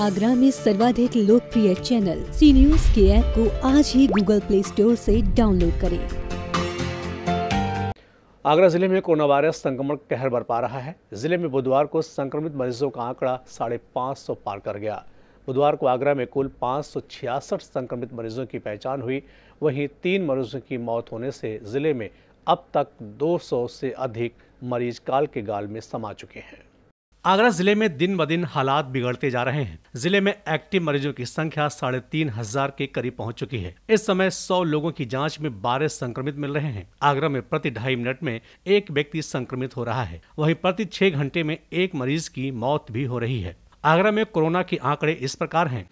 आगरा में सर्वाधिक लोकप्रिय चैनल सी न्यूज के ऐप को आज ही गूगल प्ले स्टोर से डाउनलोड करें आगरा जिले में कोरोना वायरस संक्रमण कहर बरपा रहा है जिले में बुधवार को संक्रमित मरीजों का आंकड़ा साढ़े पाँच सौ पार कर गया बुधवार को आगरा में कुल पाँच सौ छियासठ संक्रमित मरीजों की पहचान हुई वहीं तीन मरीजों की मौत होने से जिले में अब तक 200 से अधिक मरीज काल के गाल में समा चुके हैं आगरा जिले में दिन ब दिन हालात बिगड़ते जा रहे हैं जिले में एक्टिव मरीजों की संख्या साढ़े तीन हजार के करीब पहुंच चुकी है इस समय सौ लोगों की जांच में बारह संक्रमित मिल रहे हैं आगरा में प्रति ढाई मिनट में एक व्यक्ति संक्रमित हो रहा है वहीं प्रति छह घंटे में एक मरीज की मौत भी हो रही है आगरा में कोरोना के आंकड़े इस प्रकार है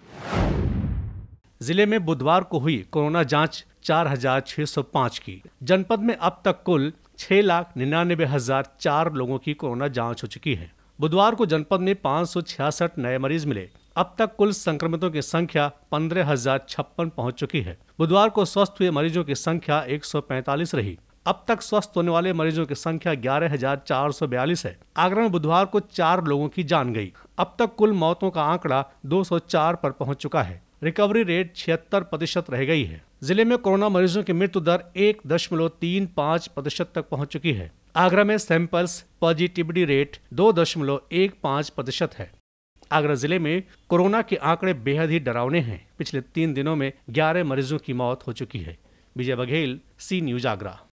जिले में बुधवार को हुई कोरोना जाँच चार की जनपद में अब तक कुल छह लाख निन्यानबे हजार चार लोगों की कोरोना जांच हो चुकी है बुधवार को जनपद में पाँच नए मरीज मिले अब तक कुल संक्रमितों की संख्या पंद्रह हजार छप्पन पहुँच चुकी है बुधवार को स्वस्थ हुए मरीजों की संख्या 145 रही अब तक स्वस्थ होने वाले मरीजों की संख्या ग्यारह हजार चार सौ बयालीस है आगरा में बुधवार को चार लोगों की जान गई अब तक कुल मौतों का आंकड़ा 204 पर पहुंच चुका है रिकवरी रेट छिहत्तर प्रतिशत रह गई है जिले में कोरोना मरीजों की मृत्यु दर एक दशमलव तीन पाँच प्रतिशत तक पहुँच चुकी है आगरा में सैंपल्स पॉजिटिविटी रेट दो दशमलव एक पाँच प्रतिशत है आगरा जिले में कोरोना के आंकड़े बेहद ही डरावने हैं पिछले तीन दिनों में ग्यारह मरीजों की मौत हो चुकी है विजय बघेल सी न्यूज आगरा